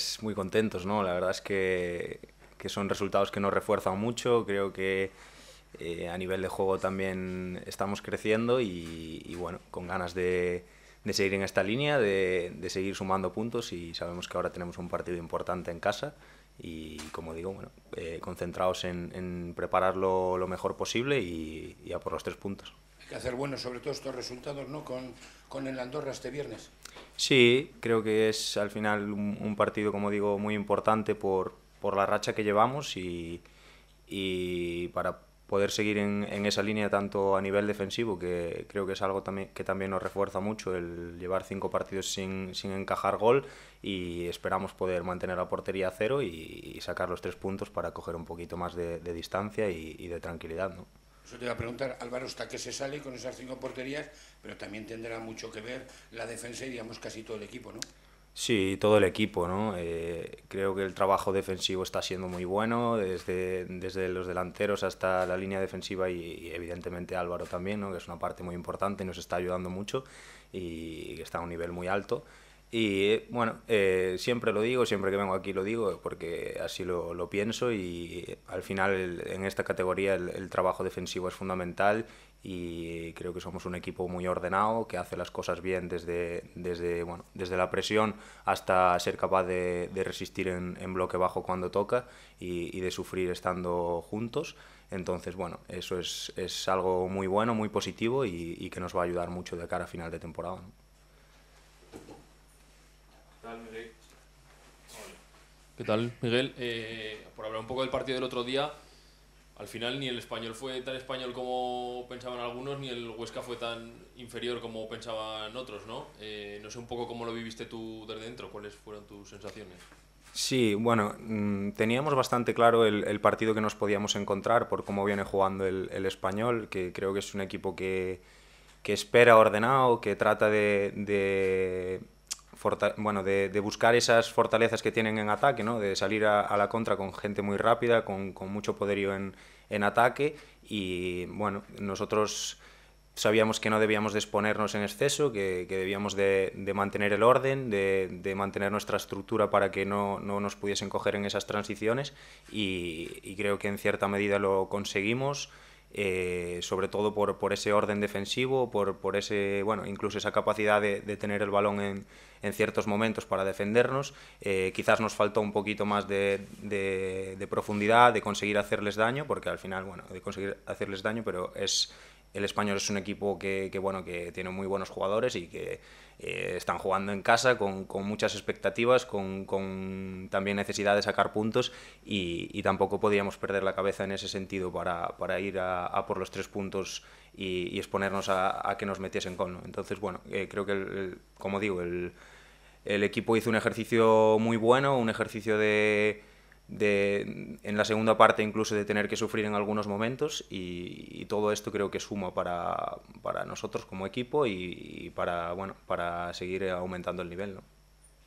Pues, muy contentos, ¿no? La verdad es que, son resultados que nos refuerzan mucho, creo que eh, a nivel de juego también estamos creciendo y, bueno, con ganas de, seguir en esta línea, de, seguir sumando puntos y sabemos que ahora tenemos un partido importante en casa y como digo, bueno, eh, concentrados en, prepararlo lo mejor posible y, y, a por los tres puntos. Hay que hacer bueno sobre todo estos resultados, ¿no? Con, con el Andorra este viernes. Sí, creo que es al final un, partido, como digo, muy importante por, por la racha que llevamos y, y para poder seguir en, en, esa línea tanto a nivel defensivo, que creo que es algo también, que también nos refuerza mucho, el llevar cinco partidos sin, sin encajar gol y esperamos poder mantener la portería a cero y, sacar los tres puntos para coger un poquito más de, distancia y, y de tranquilidad. ¿no? Yo te iba a preguntar, Álvaro, hasta que se sale con esas cinco porterías, pero también tendrá mucho que ver la defensa y, digamos, casi todo el equipo, ¿no? Sí, todo el equipo, ¿no? Eh, creo que el trabajo defensivo está siendo muy bueno, desde, desde los delanteros hasta la línea defensiva y, evidentemente Álvaro también, ¿no? Que es una parte muy importante, y nos está ayudando mucho y está a un nivel muy alto. Y bueno, eh, siempre lo digo, siempre que vengo aquí lo digo, porque así lo, pienso y al final en esta categoría el, trabajo defensivo es fundamental y creo que somos un equipo muy ordenado, que hace las cosas bien desde, desde, bueno, desde la presión hasta ser capaz de, resistir en, bloque bajo cuando toca y, y de sufrir estando juntos. Entonces, bueno, eso es, algo muy bueno, muy positivo y, que nos va a ayudar mucho de cara a final de temporada. ¿Qué tal, Miguel? Eh, por hablar un poco del partido del otro día, al final ni el español fue tan español como pensaban algunos, ni el Huesca fue tan inferior como pensaban otros, ¿no? Eh, no sé un poco cómo lo viviste tú desde dentro, cuáles fueron tus sensaciones. Sí, bueno, mm, teníamos bastante claro el, partido que nos podíamos encontrar por cómo viene jugando el, español, que creo que es un equipo que, que espera ordenado, que trata de bueno, de, de, buscar esas fortalezas que tienen en ataque, ¿no? de salir a, la contra con gente muy rápida, con, con mucho poderío en, en, ataque. Y bueno, nosotros sabíamos que no debíamos de exponernos en exceso, que, que debíamos de, de, mantener el orden, de, de, mantener nuestra estructura para que no, no, nos pudiesen coger en esas transiciones y, creo que en cierta medida lo conseguimos. Eh, sobre todo por, por, ese orden defensivo, por, por ese, bueno, incluso esa capacidad de, de tener el balón en, en ciertos momentos para defendernos. Eh, quizás nos faltó un poquito más de, de profundidad, de conseguir hacerles daño, porque al final, bueno, de conseguir hacerles daño, pero es el español es un equipo que, bueno, que tiene muy buenos jugadores y que eh, están jugando en casa con, muchas expectativas, con, también necesidad de sacar puntos y, tampoco podíamos perder la cabeza en ese sentido para, ir a, por los tres puntos y, exponernos a, que nos metiesen con. Entonces, bueno, eh, creo que, como digo, el equipo hizo un ejercicio muy bueno, un ejercicio de de, en la segunda parte incluso de tener que sufrir en algunos momentos y, todo esto creo que suma para, nosotros como equipo y, para, bueno, para seguir aumentando el nivel.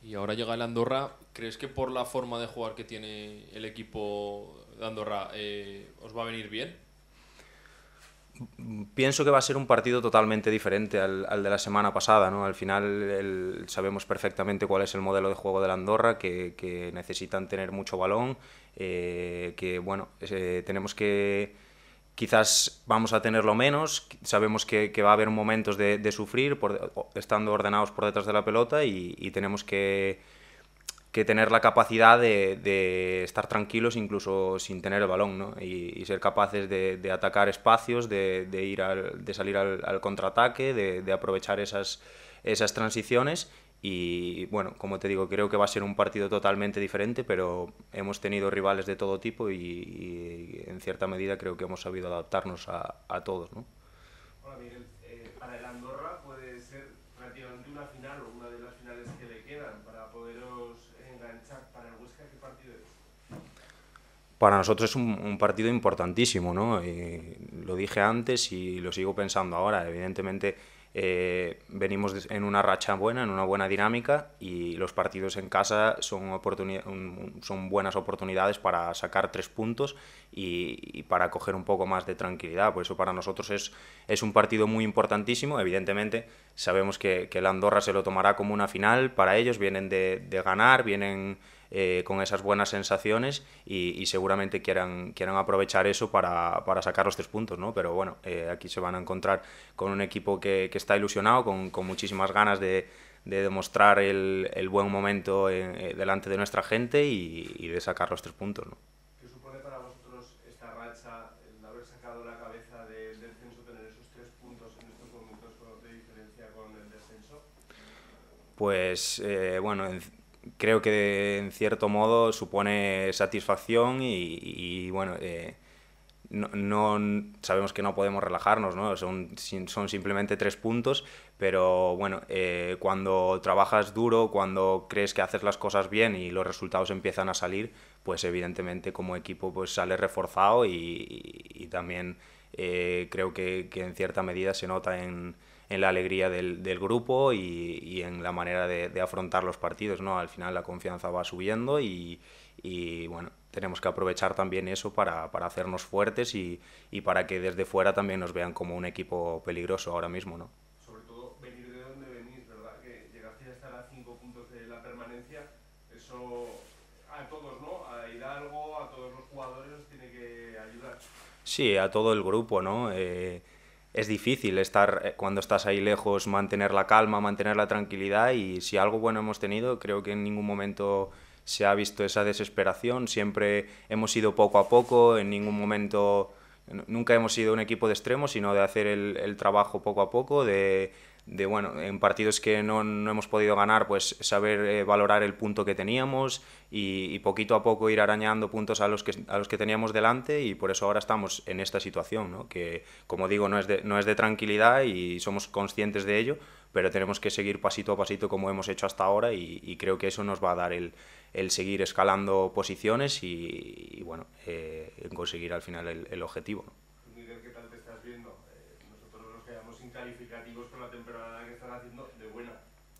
Y ahora llega el Andorra, ¿crees que por la forma de jugar que tiene el equipo de Andorra eh, os va a venir bien? pienso que va a ser un partido totalmente diferente al, de la semana pasada. ¿no? Al final sabemos perfectamente cuál es el modelo de juego de Andorra, que, necesitan tener mucho balón, eh, que bueno, eh, tenemos que... Quizás vamos a tenerlo menos, sabemos que, va a haber momentos de, sufrir por, estando ordenados por detrás de la pelota y tenemos que que tener la capacidad de, de, estar tranquilos incluso sin tener el balón, ¿no? y, y, ser capaces de, de atacar espacios, de, de ir al, de salir al, al contraataque, de, aprovechar esas, esas transiciones. Y bueno, como te digo, creo que va a ser un partido totalmente diferente, pero hemos tenido rivales de todo tipo y, y en cierta medida creo que hemos sabido adaptarnos a, a todos. ¿no? Hola Miguel, eh, para el Andorra puede ser relativamente una final o una de las finales que para nosotros es un, partido importantísimo, ¿no? lo dije antes y lo sigo pensando ahora. Evidentemente eh, venimos en una racha buena, en una buena dinámica y los partidos en casa son, son buenas oportunidades para sacar tres puntos y, para coger un poco más de tranquilidad. Por eso para nosotros es, es un partido muy importantísimo. Evidentemente sabemos que, que la Andorra se lo tomará como una final. Para ellos vienen de, de ganar, vienen eh, con esas buenas sensaciones y, seguramente quieran, aprovechar eso para, sacar los tres puntos, Pero bueno, eh, aquí se van a encontrar con un equipo que, está ilusionado, con, muchísimas ganas de, demostrar el, buen momento eh, delante de nuestra gente y, de sacar los tres puntos, ¿Qué supone para vosotros esta racha, el haber sacado la cabeza del descenso, tener esos tres puntos en estos momentos de diferencia con el descenso? Pues, bueno... En, creo que en cierto modo supone satisfacción y, bueno, eh, no, no, sabemos que no podemos relajarnos, ¿no? Son, son simplemente tres puntos, pero bueno, eh, cuando trabajas duro, cuando crees que haces las cosas bien y los resultados empiezan a salir, pues evidentemente como equipo pues sale reforzado y, también eh, creo que en cierta medida se nota en en la alegría del, del grupo y, y, en la manera de, afrontar los partidos. ¿no? Al final la confianza va subiendo y, tenemos que aprovechar también eso para, hacernos fuertes y, para que desde fuera también nos vean como un equipo peligroso ahora mismo. ¿no? Sobre todo venir de donde venís, ¿verdad? Que llegaste a estar a cinco puntos de la permanencia, eso a todos, ¿no? A Hidalgo, a todos los jugadores, tiene que ayudar. Sí, a todo el grupo, ¿no? Eh, es difícil estar eh, cuando estás ahí lejos, mantener la calma, mantener la tranquilidad y si algo bueno hemos tenido, creo que en ningún momento se ha visto esa desesperación, siempre hemos ido poco a poco, en ningún momento, nunca hemos sido un equipo de extremos, sino de hacer el, el trabajo poco a poco, de, de bueno, en partidos que no, no hemos podido ganar, pues saber eh, valorar el punto que teníamos y, poquito a poco ir arañando puntos a los, que, a los que teníamos delante y por eso ahora estamos en esta situación, ¿no? que como digo, no es, de, no es de tranquilidad y somos conscientes de ello, pero tenemos que seguir pasito a pasito como hemos hecho hasta ahora y, creo que eso nos va a dar el, seguir escalando posiciones y, bueno, eh, conseguir al final el, objetivo.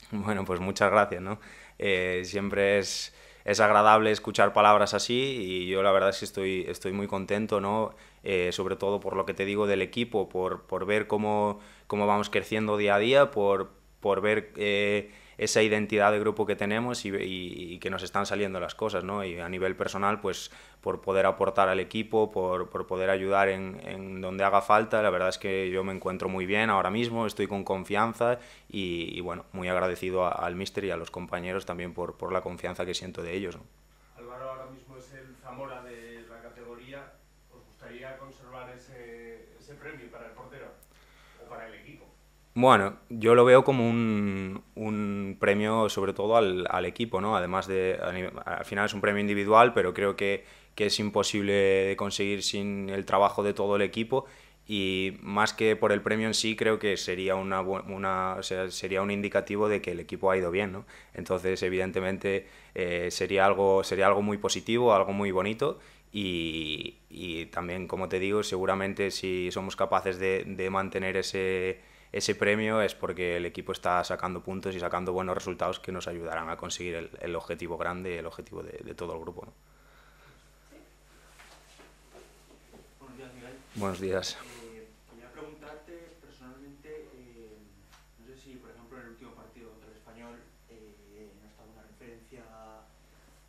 Bueno, pues muchas gracias, ¿no? Eh, siempre es, es, agradable escuchar palabras así y yo la verdad es que estoy, estoy muy contento, ¿no? Eh, sobre todo por lo que te digo del equipo, por, por ver cómo, cómo, vamos creciendo día a día, por, por ver... Eh, esa identidad de grupo que tenemos y, que nos están saliendo las cosas, ¿no? Y a nivel personal, pues por poder aportar al equipo, por, por poder ayudar en, en, donde haga falta, la verdad es que yo me encuentro muy bien ahora mismo, estoy con confianza y, bueno, muy agradecido al mister y a los compañeros también por, por la confianza que siento de ellos. ¿no? Álvaro ahora mismo es el Zamora de la categoría, ¿os gustaría conservar ese premio para el portero o para el equipo? Bueno, yo lo veo como un, premio sobre todo al, equipo, ¿no? Además de, al final es un premio individual, pero creo que, es imposible de conseguir sin el trabajo de todo el equipo y más que por el premio en sí, creo que sería, una, una sería un indicativo de que el equipo ha ido bien. ¿no? Entonces, evidentemente, eh, sería, algo, sería algo muy positivo, algo muy bonito. Y, también, como te digo, seguramente si somos capaces de mantener ese, ese premio es porque el equipo está sacando puntos y sacando buenos resultados que nos ayudarán a conseguir el, objetivo grande, el objetivo de, todo el grupo. ¿no? Buenos días, Buenos días. Eh, quería preguntarte personalmente, eh, no sé si por ejemplo en el último partido contra el español eh, no estaba una referencia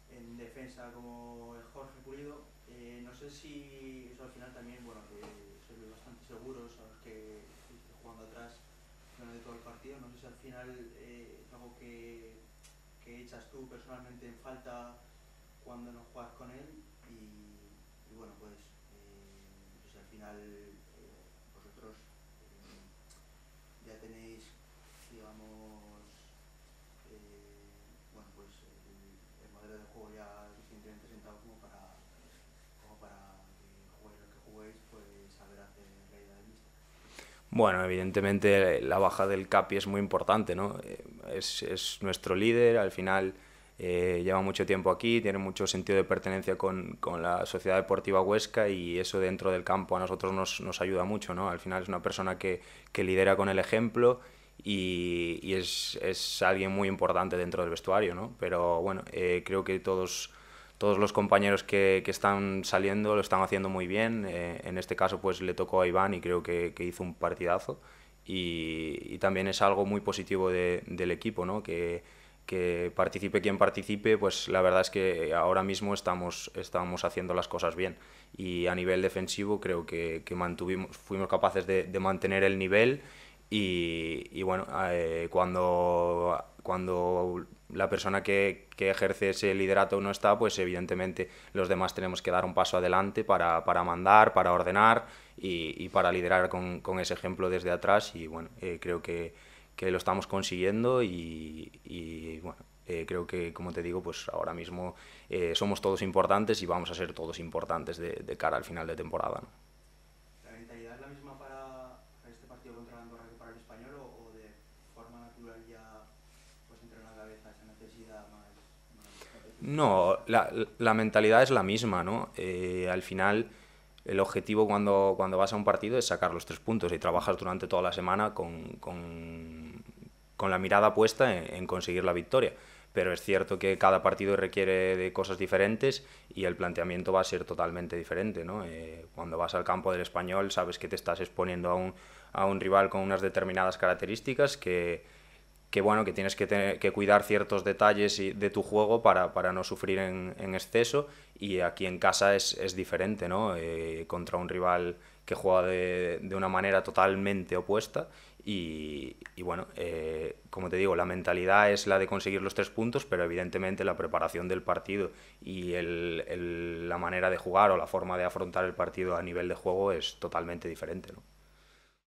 en defensa como el Jorge Pulido, eh, no sé si eso al final también, bueno, que se bastante seguros a los que cuando atrás de todo el partido. No sé si al final eh, es algo que, que, echas tú personalmente en falta cuando no juegas con él y, bueno, pues, eh, pues, al final eh, vosotros eh, ya tenéis, digamos, bueno, pues el, modelo de juego ya suficientemente sentado como para, como para que juguéis lo que juguéis, pues saber hacer realidad de bueno, evidentemente la baja del Capi es muy importante, ¿no? Eh, es, nuestro líder, al final eh, lleva mucho tiempo aquí, tiene mucho sentido de pertenencia con, la Sociedad Deportiva Huesca y eso dentro del campo a nosotros nos, ayuda mucho, ¿no? Al final es una persona que, lidera con el ejemplo y, es, alguien muy importante dentro del vestuario, ¿no? Pero bueno, eh, creo que todos todos los compañeros que, están saliendo lo están haciendo muy bien. Eh, en este caso, pues le tocó a Iván y creo que, hizo un partidazo. Y, también es algo muy positivo del equipo, ¿no? Que, participe quien participe, pues la verdad es que ahora mismo estamos, estamos haciendo las cosas bien. Y a nivel defensivo creo que, mantuvimos, fuimos capaces de, mantener el nivel y, bueno, eh, cuando cuando la persona que, ejerce ese liderato no está, pues evidentemente los demás tenemos que dar un paso adelante para, mandar, para ordenar y, para liderar con, ese ejemplo desde atrás. Y bueno, eh, creo que, lo estamos consiguiendo y, bueno, eh, creo que, como te digo, pues ahora mismo eh, somos todos importantes y vamos a ser todos importantes de, cara al final de temporada. No, la, mentalidad es la misma, ¿no? Eh, al final, el objetivo cuando, cuando vas a un partido es sacar los tres puntos y trabajas durante toda la semana con, la mirada puesta en, conseguir la victoria pero es cierto que cada partido requiere de cosas diferentes y el planteamiento va a ser totalmente diferente. Eh, cuando vas al campo del español sabes que te estás exponiendo a un rival con unas determinadas características que, que bueno, que tienes que, que cuidar ciertos detalles y, de tu juego para, no sufrir en, exceso y aquí en casa es, diferente, ¿no? Eh, contra un rival que juega de, una manera totalmente opuesta y, bueno, eh, como te digo, la mentalidad es la de conseguir los tres puntos, pero evidentemente la preparación del partido y la manera de jugar o la forma de afrontar el partido a nivel de juego es totalmente diferente, ¿no?